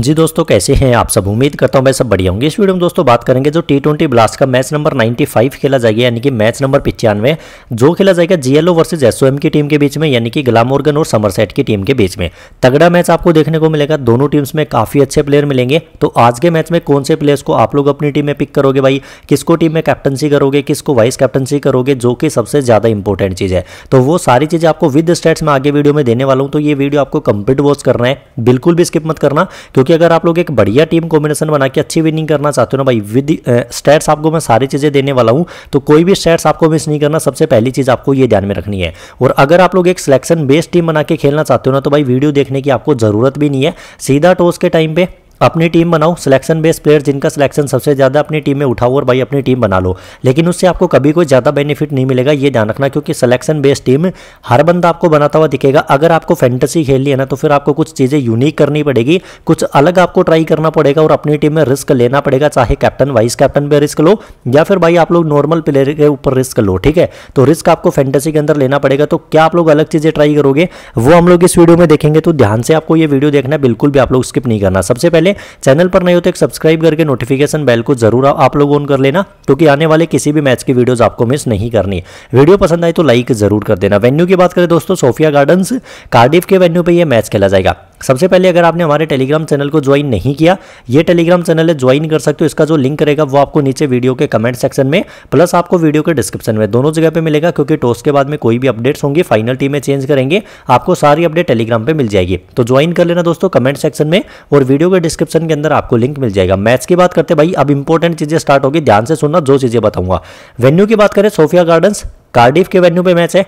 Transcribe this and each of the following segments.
जी दोस्तों कैसे हैं आप सब उम्मीद करता हूं मैं सब बढ़िया होंगे इस वीडियो में दोस्तों बात करेंगे जो टी ट्वेंटी ब्लास्ट का मैच नंबर 95 खेला जाएगा यानी कि मैच नंबर पिचानवे जो खेला जाएगा जीएलओ वर्सेस एसओएम की टीम के बीच में यानी कि ग्लामोर्गन और समरसेट की टीम के बीच में तगड़ा मैच आपको देखने को मिलेगा दोनों टीम्स में काफ़ी अच्छे प्लेयर मिलेंगे तो आज के मैच में कौन से प्लेयर्स को आप लोग अपनी टीम में पिक करोगे भाई किसको टीम में कैप्टनसी करोगे किसको वाइस कैप्टनसी करोगे जो कि सबसे ज़्यादा इंपॉर्टेंट चीज़ है तो वो सारी चीज़ें आपको विद स्टेट्स में आगे वीडियो में देने वाला हूँ तो ये वीडियो आपको कंप्लीट वॉच करना है बिल्कुल भी स्किप मत करना क्योंकि अगर आप लोग एक बढ़िया टीम कॉम्बिनेशन बना के अच्छी विनिंग करना चाहते हो ना भाई विद स्टेट्स आपको मैं सारी चीज़ें देने वाला हूं तो कोई भी स्टेट्स आपको मिस नहीं करना सबसे पहली चीज़ आपको यह ध्यान में रखनी है और अगर आप लोग एक सिलेक्शन बेस्ड टीम बना के खेलना चाहते हो ना तो भाई वीडियो देखने की आपको ज़रूरत भी नहीं है सीधा टॉस के टाइम पर अपनी टीम बनाओ सिलेक्शन बेस्ड प्लेयर जिनका सिलेक्शन सबसे ज़्यादा अपनी टीम में उठाओ और भाई अपनी टीम बना लो लेकिन उससे आपको कभी कोई ज़्यादा बेनिफिट नहीं मिलेगा ये ध्यान रखना क्योंकि सिलेक्शन बेस्ड टीम हर बंदा आपको बनाता हुआ दिखेगा अगर आपको फैंटेसी खेलनी है ना तो फिर आपको कुछ चीज़ें यूनिक करनी पड़ेगी कुछ अलग आपको ट्राई करना पड़ेगा और अपनी टीम में रिस्क लेना पड़ेगा चाहे कैप्टन वाइस कैप्टन पर रिस्क लो या फिर भाई आप लोग नॉर्मल प्लेयर के ऊपर रिस्क लो ठीक है तो रिस्क आपको फैंटेसी के अंदर लेना पड़ेगा तो क्या आप लोग अलग चीज़ें ट्राई करोगे वो हम लोग इस वीडियो में देखेंगे तो ध्यान से आपको ये वीडियो देखना बिल्कुल भी आप लोग स्किप नहीं करना सबसे पहले पहले चैनल पर नहीं हो तो एक सब्सक्राइब करके नोटिफिकेशन बेल को जरूर आप लोग ऑन कर लेना क्योंकि आने वाले किसी भी मैच की वीडियोज आपको मिस नहीं करनी वीडियो पसंद आई तो लाइक जरूर कर देना वेन्यू की बात करें दोस्तों सोफिया गार्डन कार्डिफ के वेन्यू पर यह मैच खेला जाएगा सबसे पहले अगर आपने हमारे टेलीग्राम चैनल को ज्वाइन नहीं किया ये टेलीग्राम चैनल है ज्वाइन कर सकते हो इसका जो लिंक रहेगा वो आपको नीचे वीडियो के कमेंट सेक्शन में प्लस आपको वीडियो के डिस्क्रिप्शन में दोनों जगह पर मिलेगा क्योंकि टॉस के बाद में कोई भी अपडेट्स होंगी फाइनल टीमें चेंज करेंगे आपको सारी अपडेट टेलीग्राम पर मिल जाएगी तो ज्वाइन कर लेना दोस्तों कमेंट सेक्शन में और वीडियो के डिस्क्रिप्शन के अंदर आपको लिंक मिल जाएगा मैच की बात करते भाई अब इंपॉर्टेंट चीजें स्टार्ट होगी ध्यान से सुनना जो चीजें बताऊंगा वेन्यू की बात करें सोफिया गार्डन्स कार्डिफ के वेन्यू पे मैच है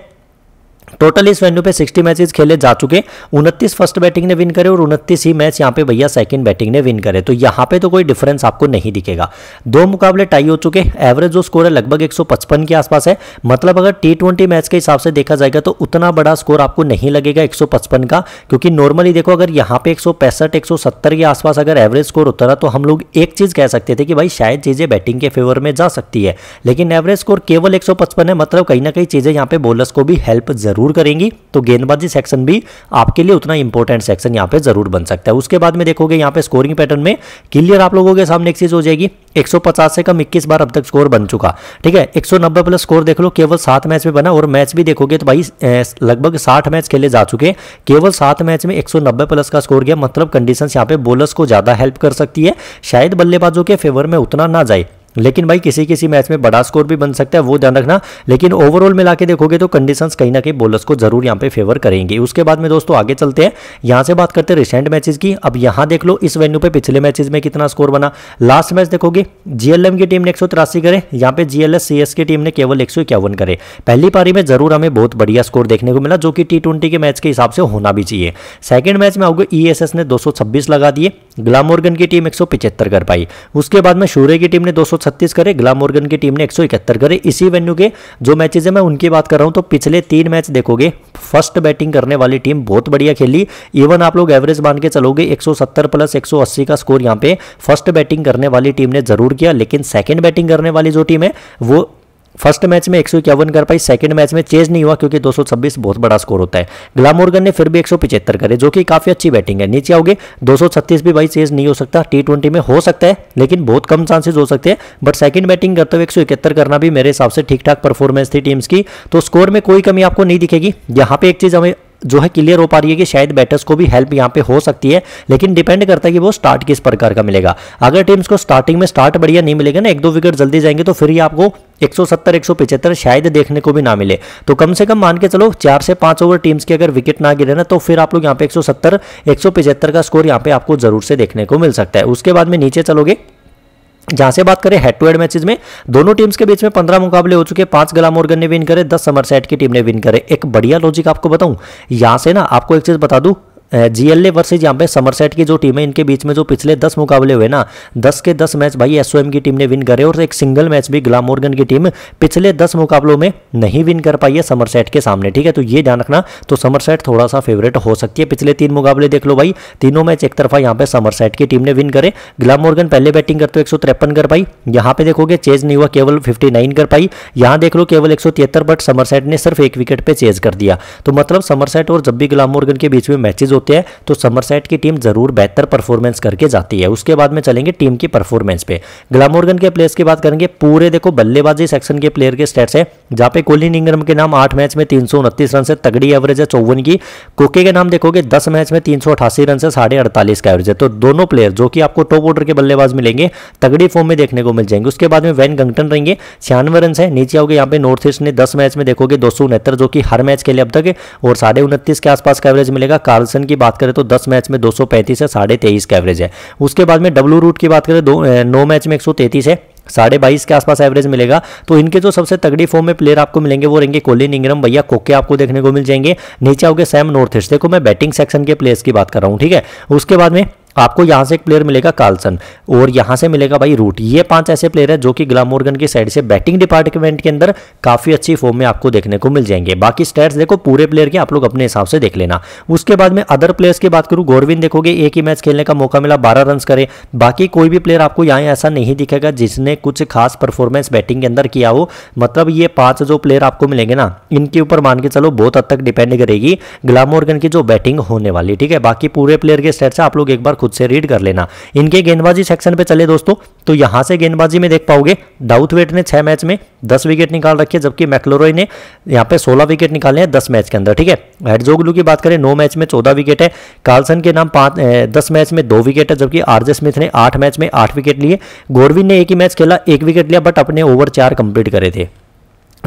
टोटल इस वेन्यू पे 60 मैचेस खेले जा चुके उनतीस फर्स्ट बैटिंग ने विन करे और उनतीस ही मैच यहाँ पे भैया सेकंड बैटिंग ने विन करे तो यहाँ पे तो कोई डिफरेंस आपको नहीं दिखेगा दो मुकाबले टाई हो चुके एवरेज जो स्कोर है लगभग 155 के आसपास है मतलब अगर टी मैच के हिसाब से देखा जाएगा तो उतना बड़ा स्कोर आपको नहीं लगेगा एक का क्योंकि नॉर्मली देखो अगर यहाँ पे एक सौ के आसपास अगर एवरेज स्कोर उतरा तो हम लोग एक चीज़ कह सकते थे कि भाई शायद चीज़ें बैटिंग के फेवर में जा सकती है लेकिन एवरेज स्कोर केवल एक है मतलब कहीं ना कहीं चीज़ें यहाँ पे बोलर्स को भी हेल्प जरूर ज़रूर करेंगी तो गेंदबाजी सेक्शन भी आपके लिए उतना इंपॉर्टेंट सेक्शन यहाँ पे ज़रूर बन सकता है उसके बाद में देखोगे यहाँ पे स्कोरिंग पैटर्न में क्लियर आप लोगों के सामने एक चीज़ हो जाएगी 150 से कम 21 बार अब तक स्कोर बन चुका ठीक है 190 प्लस स्कोर देख लो केवल सात मैच में बना और मैच भी देखोगे तो भाई लगभग साठ मैच खेले जा चुके केवल सात मैच में 190 प्लस का स्कोर गया मतलब कंडीशन यहाँ पे बोलर्स को ज़्यादा हेल्प कर सकती है शायद बल्लेबाजों के फेवर में उतना ना जाए लेकिन भाई किसी किसी मैच में बड़ा स्कोर भी बन सकता है वो ध्यान रखना लेकिन ओवरऑल मिला के देखोगे तो कंडीशंस कहीं ना कहीं बोलर्स को जरूर यहाँ पे फेवर करेंगे उसके बाद में दोस्तों आगे चलते हैं यहाँ से बात करते हैं रिसेंट मैचेस की अब यहाँ देख लो इस वेन्यू पे पिछले मैचेज में कितना स्कोर बना लास्ट मैच देखोगे जीएलएम की टीम ने एक करे यहाँ पे जीएलएस सी की टीम ने केवल एक करे पहली पारी में जरूर हमें बहुत बढ़िया स्कोर देखने को मिला जो कि टी के मैच के हिसाब से होना भी चाहिए सेकेंड मैच में आओगे ई e ने दो लगा दिए ग्लामोर्गन की टीम एक कर पाई उसके बाद में शूर्य की टीम ने दो छत्तीस करे ग्लाम मोर्गन की टीम ने एक करे इसी वेन्यू के जो मैचेज है मैं उनकी बात कर रहा हूं तो पिछले तीन मैच देखोगे फर्स्ट बैटिंग करने वाली टीम बहुत बढ़िया खेली इवन आप लोग एवरेज मान के चलोगे 170 प्लस 180 का स्कोर यहां पे फर्स्ट बैटिंग करने वाली टीम ने जरूर किया लेकिन सेकंड बैटिंग करने वाली जो टीम है वो फर्स्ट मैच में एक कर पाई सेकंड मैच में चेज नहीं हुआ क्योंकि 226 बहुत बड़ा स्कोर होता है ग्लामोर्गन ने फिर भी पिछहत्तर करे जो कि काफी अच्छी बैटिंग है नीचे आओगे 236 भी भाई चेज नहीं हो सकता टी में हो सकता है लेकिन बहुत कम चांसेस हो सकते हैं बट सेकंड बैटिंग करते हुए एक करना भी मेरे हिसाब से ठीक ठाक परफॉर्मेंस थी टीम्स की तो स्कोर में कोई कमी आपको नहीं दिखेगी यहाँ पे एक चीज हमें जो है क्लियर हो पा रही है कि शायद बैटर्स को भी हेल्प यहाँ पे हो सकती है लेकिन डिपेंड करता है कि वो स्टार्ट किस प्रकार का मिलेगा अगर टीम्स को स्टार्टिंग में स्टार्ट बढ़िया नहीं मिलेगा ना एक दो विकेट जल्दी जाएंगे तो फिर ही आपको 170 175 शायद देखने को भी ना मिले तो कम से कम मान के चलो चार से पांच ओवर टीम्स के अगर विकेट ना गिरे ना तो फिर आप लोग यहाँ पे 170 175 का स्कोर यहाँ पे आपको जरूर से देखने को मिल सकता है उसके बाद में नीचे चलोगे जहां से बात करें हेड टू हेड मैचेज में दोनों टीम्स के बीच में पंद्रह मुकाबले हो चुके हैं पांच गलामोर्गन ने विन करे दस समरसेट की टीम ने विन करे एक बढ़िया लॉजिक आपको बताऊं यहां से ना आपको एक चीज बता दूं जीएलए वर्सेज यहाँ पे समरसेट की जो टीम है इनके बीच में जो पिछले दस मुकाबले हुए ना दस के दस मैच भाई एसओ की टीम ने विन करे और एक सिंगल मैच भी ग्लामोर्गन की टीम पिछले दस मुकाबलों में नहीं विन कर पाई है समरसेट के सामने ठीक है तो ये ध्यान रखना तो समरसेट थोड़ा सा फेवरेट हो सकती है पिछले तीन मुकाबले देख लो भाई तीनों मैच एक तरफा यहाँ पे समरसेट की टीम ने विन करे ग्लामोर्गन पहले बैटिंग करते हो एक कर पाई यहाँ पे देखोगे चेज नहीं हुआ केवल फिफ्टी कर पाई यहाँ देख लो केवल एक बट समरसेट ने सिर्फ एक विकेट पर चेज कर दिया तो मतलब समरसेट और जब भी ग्लामोर्गन के बीच में मैचेज होते हैं तो समरसेट की टीम जरूर बेहतर परफॉर्मेंस करके जाती है उसके बाद में चलेंगे टीम की परफॉर्मेंस पे ग्लामोर्गन के प्लेयर्स की बात करेंगे पूरे देखो बल्लेबाजी सेक्शन के प्लेयर के स्टेट्स है जहां पे कोहली निंगरम के नाम आठ मैच में तीन रन से तगड़ी एवरेज है चौवन की कोके के नाम देखोगे दस मैच में तीन रन से साढ़े का एवरेज है तो दोनों प्लेयर जो कि आपको टॉप ऑर्डर के बल्लेबाज मिलेंगे तगड़ी फॉर्म में देखने को मिल जाएंगे उसके बाद में वैन गंगटन रहेंगे छियानवे रन है नीचे आओगे यहाँ पे नॉर्थ ईस्ट ने दस मैच में देखोगे दो जो कि हर मैच के लिए अब तक और साढ़े उनतीस के आसपास का एवरेज मिलेगा कार्लसन की बात करें तो दस मैच में दो है साढ़े तेईस का एवरेज है उसके बाद में डब्लू रूट की बात करें दो तो, नौ मैच में एक है साढ़े बाईस के आसपास एवरेज मिलेगा तो इनके जो सबसे तगड़ी फॉर्म में प्लेयर आपको मिलेंगे वो रहेंगे कोलिन इंग्रम भैया कोके आपको देखने को मिल जाएंगे नीचे आओगे सैम नॉर्थ ईस्ट देखो मैं बैटिंग सेक्शन के प्लेयर्स की बात कर रहा हूँ ठीक है उसके बाद में आपको यहाँ से एक प्लेयर मिलेगा कार्लसन और यहाँ से मिलेगा भाई रूट ये पांच ऐसे प्लेयर है जो कि ग्लामोर्गन की साइड से बैटिंग डिपार्टमेंट के अंदर काफ़ी अच्छी फॉर्म में आपको देखने को मिल जाएंगे बाकी स्टैट्स देखो पूरे प्लेयर के आप लोग अपने हिसाब से देख लेना उसके बाद में अदर प्लेयर्स की बात करूँ गोरविंद देखोगे एक ही मैच खेलने का मौका मिला बारह रन करे बाकी कोई भी प्लेयर आपको यहाँ ऐसा नहीं दिखेगा जिसने कुछ खास परफॉर्मेंस बैटिंग के अंदर किया हो मतलब ये पांच जो प्लेयर आपको मिलेंगे ना इनके ऊपर मान के चलो बहुत हद तक डिपेंड करेगी ग्लामोर्गन की जो बैटिंग होने वाली ठीक है बाकी पूरे प्लेयर के स्टेट से आप लोग एक बार खुद से रीड कर लेना इनके गेंदबाजी सेक्शन पे चले दोस्तों तो यहां से गेंदबाजी में देख पाओगे दाउथ वेट ने छह मैच में दस विकेट निकाल रखे जबकि मैकलोरोय ने यहां पे सोलह विकेट निकाले हैं दस मैच के अंदर ठीक है हेडजोगलू की बात करें नौ मैच में चौदह विकेट है कार्लसन के नाम पांच दस मैच में दो विकेट है जबकि आरजे स्मिथ ने आठ मैच में आठ विकेट लिए गोरविन ने एक ही मैच खेला एक विकेट लिया बट अपने ओवर चार कंप्लीट करे थे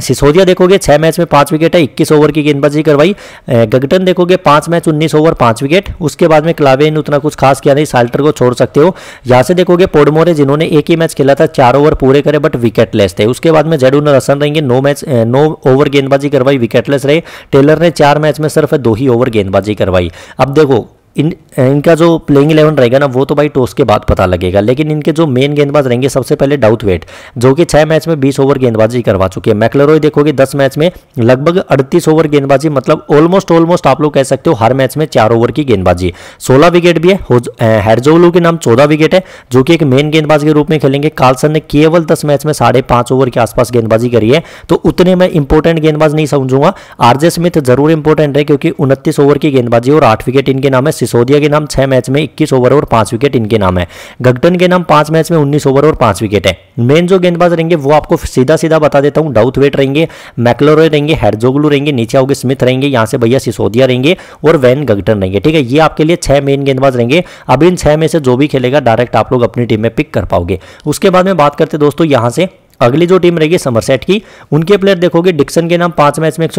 सिसोदिया देखोगे छह मैच में पांच विकेट है इक्कीस ओवर की गेंदबाजी करवाई गगटन देखोगे पांच मैच उन्नीस ओवर पांच विकेट उसके बाद में क्लावे ने उतना कुछ खास किया नहीं साल्टर को छोड़ सकते हो यहां से देखोगे पोडमोरे जिन्होंने एक ही मैच खेला था चार ओवर पूरे करे बट विकेटलेस थे उसके बाद में जेडून रसन रहेंगे नौ मैच नौ ओवर गेंदबाजी करवाई विकेटलेस रहे टेलर ने चार मैच में सिर्फ दो ही ओवर गेंदबाजी करवाई अब देखो इन इनका जो प्लेइंग इलेवन रहेगा ना वो तो भाई टॉस के बाद पता लगेगा लेकिन इनके जो मेन गेंदबाज रहेंगे सबसे पहले डाउथ वेट जो कि छः मैच में बीस ओवर गेंदबाजी करवा चुके हैं मैकलरोय देखोगे दस मैच में लगभग अड़तीस ओवर गेंदबाजी मतलब ऑलमोस्ट ऑलमोस्ट आप लोग कह सकते हो हर मैच में चार ओवर की गेंदबाजी सोलह विकेट भी है हैरजोलू के नाम चौदह विकेट है जो कि एक मेन गेंदबाज के रूप में खेलेंगे कार्लसन ने केवल दस मैच में साढ़े ओवर के आसपास गेंदबाजी करी है तो उतने मैं इंपॉर्टेंट गेंदबाज नहीं समझूंगा आरजे स्मिथ जरूर इंपॉर्टेंट है क्योंकि उनतीस ओवर की गेंदबाजी और आठ विकेट इनके नाम है सिसोदिया के नाम छह मैच में इक्कीस ओवर और पांच विकेट इनके नाम है गगटन के नाम पांच मैच में उन्नीस ओवर और पांच विकेट है मेन जो गेंदबाज रहेंगे वो आपको सीधा सीधा बता देता हूँ डाउथ वेट रहेंगे मैकलोरे रहेंगे हेरजोगलू रहेंगे नीचे आओगे स्मिथ रहेंगे यहाँ से भैया सिसोदिया रहेंगे और वैन गगटन रहेंगे ठीक है ये आपके लिए छह मेन गेंदबाज रहेंगे अब इन छह में से जो भी खेलेगा डायरेक्ट आप लोग अपनी टीम में पिक कर पाओगे उसके बाद में बात करते दोस्तों यहाँ से अगली जो टीम रहेगी समरसेट की उनके प्लेयर देखोगे डिक्सन के नाम पांच मैच में एक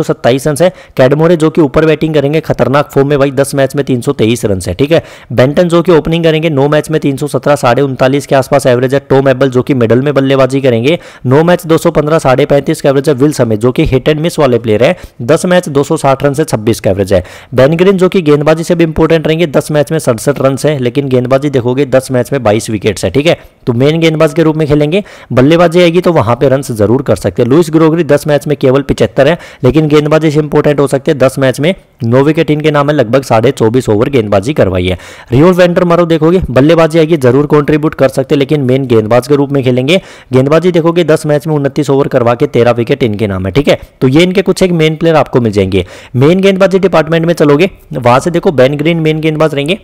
रन है कैडमोरे जो कि ऊपर बैटिंग करेंगे खतरनाक फॉर्म में भाई दस मैच में तीन रन है ठीक है बेंटन जो कि ओपनिंग करेंगे नौ मैच में तीन सौ साढ़े उनतालीस के आसपास एवरेज है टोम एबल जो कि मिडल में बल्लेबाजी करेंगे नौ मैच दो सौ पंद्रह साढ़े पैंतीस एवरेज है विल समेत जो कि हिट एंड मिस वाले प्लेयर है दस मैच दो सौ साठ रन से छब्बीस का एवरेज है बेनग्रीन जो कि गेंदबाजी से भी इंपॉर्टेंट रहेंगे दस मैच में सड़सठ रन है लेकिन गेंदबाजी देखोगे दस मैच में बाईस विकेट्स है ठीक है तो मेन गेंदबाज के रूप में खेलेंगे बल्लेबाजी आएगी तो वहां पे रन जरूर कर सकते हैं लुइस ग्रोगरी दस मैच में केवल पिछहत्तर है लेकिन गेंदबाजी से इंपोर्टेंट हो सकते हैं दस मैच में नौ विकेट इनके नाम है लगभग साढ़े चौबीस ओवर गेंदबाजी करवाई है रियो वेंटर मारो देखोगे बल्लेबाजी आएगी जरूर कॉन्ट्रीब्यूट कर सकते लेकिन मेन गेंदबाज के रूप में खेलेंगे गेंदबाजी देखोगे दस मैच में उनतीस ओवर करवा के तेरह विकेट इनके नाम है ठीक है तो ये इनके कुछ एक मेन प्लेयर आपको मिल जाएंगे मेन गेंदबाजी डिपार्टमेंट में चलोगे वहां से देखो बैन ग्रीन मेन गेंदबाज रहेंगे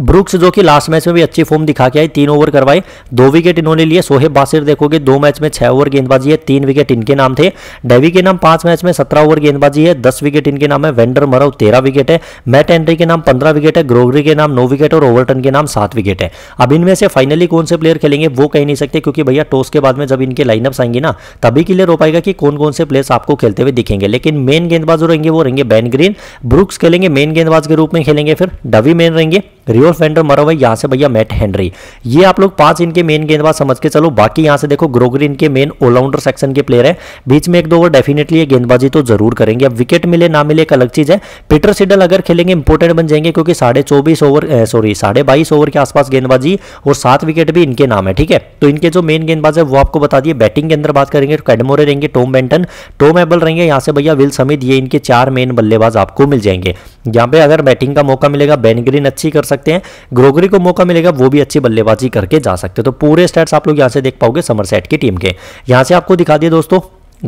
ब्रुक्स जो कि लास्ट मैच में भी अच्छी फॉर्म दिखा के आई तीन ओवर करवाए दो विकेट इन्होंने लिए सोहेब बासिर देखोगे दो मैच में छह ओवर गेंदबाजी है तीन विकेट इनके नाम थे डेवी के नाम पांच मैच में सत्रह ओवर गेंदबाजी है दस विकेट इनके नाम है वेंडर मरव तेरह विकेट है मैट एंड्री के नाम पंद्रह विकेट है ग्रोगरी के नाम नौ विकेट और ओवरटन के नाम सात विकेट है अब इनमें से फाइनली कौन से प्लेयर खेलेंगे वो कह नहीं सकते क्योंकि भैया टॉस के बाद में जब इनके लाइनअप्स आएंगे ना तभी क्लियर हो पाएगा कि कौन कौन से प्लेयर्स आपको खेलते हुए दिखेंगे लेकिन मेन गेंदबाज जो रहेंगे वो रहेंगे बैन ग्रीन ब्रुक्स खेलेंगे मेन गेंदबाज के रूप में खेलेंगे फिर डवी मेन रहेंगे रियोर फेंडर मरो है यहाँ से भैया मैट हेनरी ये आप लोग पांच इनके मेन गेंदबाज समझ के चलो बाकी यहाँ से देखो ग्रोगरी इनके मेन ऑलराउंडर सेक्शन के प्लेयर है बीच में एक दो ओवर डेफिनेटली ये गेंदबाजी तो जरूर करेंगे अब विकेट मिले ना मिले एक अलग चीज है पीटर सिडल अगर खेलेंगे इंपोर्टेंट बन जाएंगे क्योंकि साढ़े चौबीस ओवर सॉरी साढ़े बाईस ओवर के आसपास गेंदबाजी और सात विकेट भी इनके नाम है ठीक है तो इनके जो मेन गेंदबाज है वो आपको बता दिए बैटिंग के अंदर बात करेंगे तो कैडमोरे रहेंगे टोम बेंटन टोम एबल रहेंगे यहाँ से भैया विल समित ये इनके चार मेन बल्लेबाज आपको मिल जाएंगे यहाँ पे अगर बैटिंग का मौका मिलेगा बेनग्रीन अच्छी कर सकते हैं ग्रोगरी को मौका मिलेगा वो भी अच्छी बल्लेबाजी करके जा सकते हैं तो पूरे स्टेट्स आप लोग यहाँ से देख पाओगे समरसेट की टीम के यहाँ से आपको दिखा दिए दोस्तों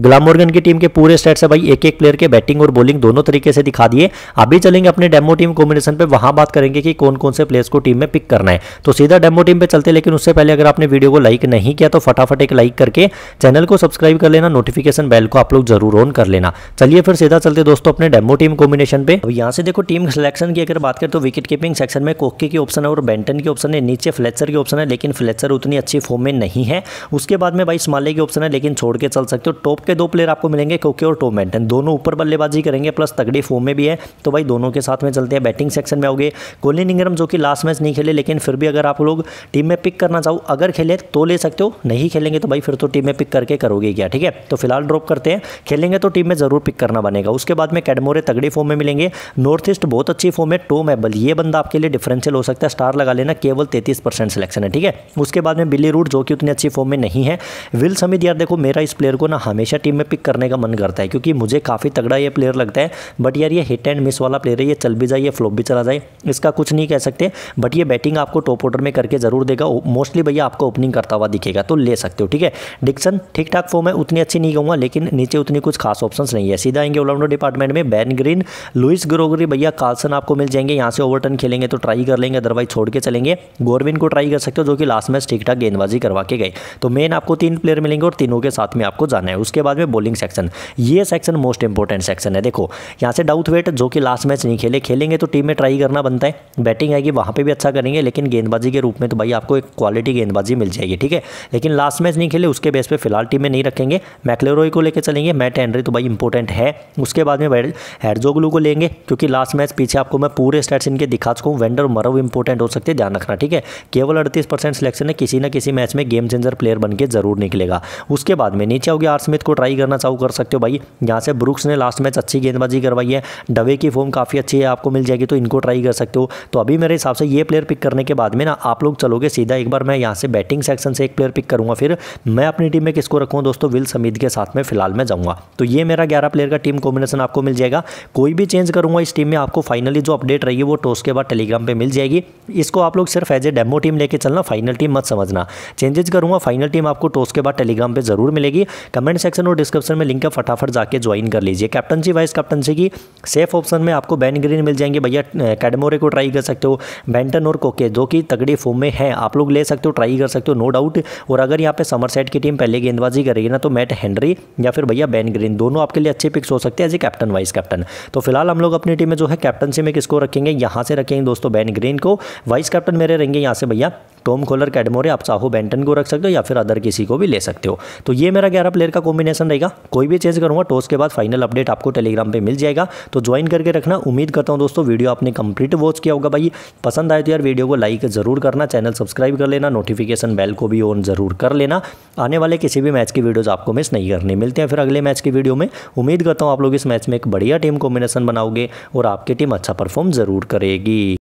ग्लामोर्गन की टीम के पूरे स्टेट से भाई एक एक प्लेयर के बैटिंग और बॉलिंग दोनों तरीके से दिखा दिए अभी चलेंगे अपने डेमो टीम कॉम्बिनेशन पे वहां बात करेंगे कि कौन कौन से प्लेयर्स को टीम में पिक करना है तो सीधा डेमो टीम पे चलते लेकिन उससे पहले अगर आपने वीडियो को लाइक नहीं किया तो फटाफट एक लाइक करके चैनल को सब्सक्राइब कर लेना नोटिफिकेशन बेल को आप लोग जरूर ऑन कर लेना चलिए फिर सीधा चलते दोस्तों अपने डेमो टीम कॉम्बिनेशन पे अब यहाँ से देखो टीम सिलेक्शन की अगर बात करें तो विकेट कीपिंग सेक्शन में कोके की ऑप्शन है और बैंटन की ऑप्शन है नीचे फ्लेचर की ऑप्शन है लेकिन फ्लेचर उतनी अच्छी फॉर्म में नहीं है उसके बाद में भाई स्माले की ऑप्शन है लेकिन छोड़ के चल सकते हो टॉप के दो प्लेयर आपको मिलेंगे कोके और टोमेंटन दोनों ऊपर बल्लेबाजी करेंगे प्लस तगड़ी फॉर्म में भी है तो भाई दोनों के साथ में चलते हैं बैटिंग सेक्शन में आओगे कोलिन इंगरम जो कि लास्ट मैच नहीं खेले लेकिन फिर भी अगर आप लोग टीम में पिक करना चाहो अगर खेले तो ले सकते हो नहीं खेलेंगे तो भाई फिर तो टीम में पिक करके करोगे क्या ठीक है तो फिलहाल ड्रॉप करते हैं खेलेंगे तो टीम में ज़रूर पिक करना बनेगा उसके बाद में कैडमोरे तगड़ी फॉर्म में मिलेंगे नॉर्थ ईस्ट बहुत अच्छी फॉर्म है टोम एबल ये बंदा आपके लिए डिफरेंशियल हो सकता है स्टार लगा लेना केवल तैतीस परसेंट सिलेक्शन है ठीक है उसके बाद में बिल्ली रूट जो कि उतनी अच्छी फॉर्म में नहीं है विल समित यार देखो मेरा इस प्लेयर को ना हमेशा हमेशा टीम में पिक करने का मन करता है क्योंकि मुझे काफ़ी तगड़ा ये प्लेयर लगता है बट यार ये हिट एंड मिस वाला प्लेयर है ये चल भी जाए ये फ्लॉप भी चला जाए इसका कुछ नहीं कह सकते बट ये बैटिंग आपको टॉप ऑर्डर में करके ज़रूर देगा मोस्टली भैया आपको ओपनिंग करता हुआ दिखेगा तो ले सकते हो ठीक है डिक्सन ठीक ठाक फॉर्म है उतनी अच्छी नहीं कहूँगा लेकिन नीचे उतनी कुछ खास ऑप्शन नहीं है सीधा आएंगे ऑलराउंडर डिपार्टमेंट में बैन ग्रीन लुइस ग्रोगरी भैया कार्लसन आपको मिल जाएंगे यहाँ से ओवरटर्न खेलेंगे तो ट्राई कर लेंगे अदरवाइज छोड़ के चलेंगे गोरविन को ट्राई कर सकते हो जो कि लास्ट मैच ठीक ठाक गेंदबाजी करवा के गए तो मेन आपको तीन प्लेयर मिलेंगे और तीनों के साथ में आपको जाना है उसके उसके बाद में बॉलिंग सेक्शन ये सेक्शन मोस्ट इंपॉर्टेंट सेक्शन है देखो यहाँ से डाउथ वेट जो कि लास्ट मैच नहीं खेले खेलेंगे तो टीम में ट्राई करना बनता है बैटिंग आएगी वहाँ पर भी अच्छा करेंगे लेकिन गेंदबाजी के रूप में तो भाई आपको एक क्वालिटी गेंदबाजी मिल जाएगी ठीक है लेकिन लास्ट मैच नहीं खेले उसके बेस पर फिलहाल टीम में नहीं रखेंगे मैकलेरोई को लेकर चलेंगे मैट एंड्री तो भाई इंपॉर्टेंट है उसके बाद में हेडजोगलू को लेंगे क्योंकि लास्ट मैच पीछे आपको मैं पूरे स्टेट्स इनके दिखा चुका हूँ वेंडर मरव इंपॉर्टेंट हो सकते हैं ध्यान रखना ठीक है केवल अड़तीस परसेंट सिलेक्शन है किसी ना किसी मैच में गेम चेंजर प्लेयर बनकर जरूर निकलेगा उसके बाद में नीचे हो गया आर स्मिथ को ट्राई करना चाहू कर सकते हो भाई यहाँ से ब्रुक्स ने लास्ट मैच अच्छी गेंदबाजी करवाई है डवे की फॉर्म काफ़ी अच्छी है आपको मिल जाएगी तो इनको ट्राई कर सकते हो तो अभी मेरे हिसाब से ये प्लेयर पिक करने के बाद में ना आप लोग चलोगे सीधा एक बार मैं यहाँ से बैटिंग सेक्शन से एक प्लेयर पिक करूँगा फिर मैं अपनी टीम में किसको रखूँ दोस्तों विल समीद के साथ में फिलहाल मैं जाऊँगा तो ये मेरा ग्यारह प्लेयर का टीम कॉम्बिनेशन आपको मिल जाएगा कोई भी चेंज करूँगा इस टीम में आपको फाइनली जो अपडेट रहेगी वो टॉस के बाद टेलीग्राम पर मिल जाएगी इसको आप लोग सिर्फ एज ए डेमो टीम लेके चलना फाइनल टीम मत समझना चेंजेस करूँगा फाइनल टीम आपको टॉस के बाद टेलीग्राम पर जरूर मिलेगी कमेंट सेक्शन सेक्शन और डिस्क्रिप्शन में लिंक है फटाफट जाके ज्वाइन कर लीजिए कैप्टनसी वाइस कैप्टनसी की सेफ ऑप्शन में आपको बैन ग्रीन मिल जाएंगे भैया कैडमोरे को ट्राई कर सकते हो बैंटन और कोके जो कि तगड़ी फॉर्म में है आप लोग ले सकते हो ट्राई कर सकते हो नो डाउट और अगर यहाँ पे सेट की टीम पहले गेंदबाजी करेगी ना तो मैट हेनरी या फिर भैया बैन ग्रीन दोनों आपके लिए अच्छे पिक्स हो सकते हैं as a captain vice captain तो फिलहाल हम लोग अपनी टीम में जो है कैप्टनसी में किसको रखेंगे यहाँ से रखेंगे दोस्तों बैन ग्रीन को वाइस कैप्टन मेरे रहेंगे यहाँ से भैया टॉम खोलर कैडमोरे आप चाहो बैंटन को रख सकते हो या फिर अदर किसी को भी ले सकते हो तो ये मेरा ग्यारह प्लेयर का कॉम्बिनेशन कॉम्बिनेशन रहेगा कोई भी चेंज करूंगा टॉस तो के बाद फाइनल अपडेट आपको टेलीग्राम पर मिल जाएगा तो ज्वाइन करके रखना उम्मीद करता हूँ दोस्तों वीडियो आपने कंप्लीट वॉच किया होगा भाई पसंद आए तो यार वीडियो को लाइक जरूर करना चैनल सब्सक्राइब कर लेना नोटिफिकेशन बेल को भी ऑन जरूर कर लेना आने वाले किसी भी मैच की वीडियोज़ आपको मिस नहीं करने मिलते हैं फिर अगले मैच की वीडियो में उम्मीद करता हूँ आप लोग इस मैच में एक बढ़िया टीम कॉम्बिनेशन बनाओगे और आपकी टीम अच्छा परफॉर्म ज़रूर करेगी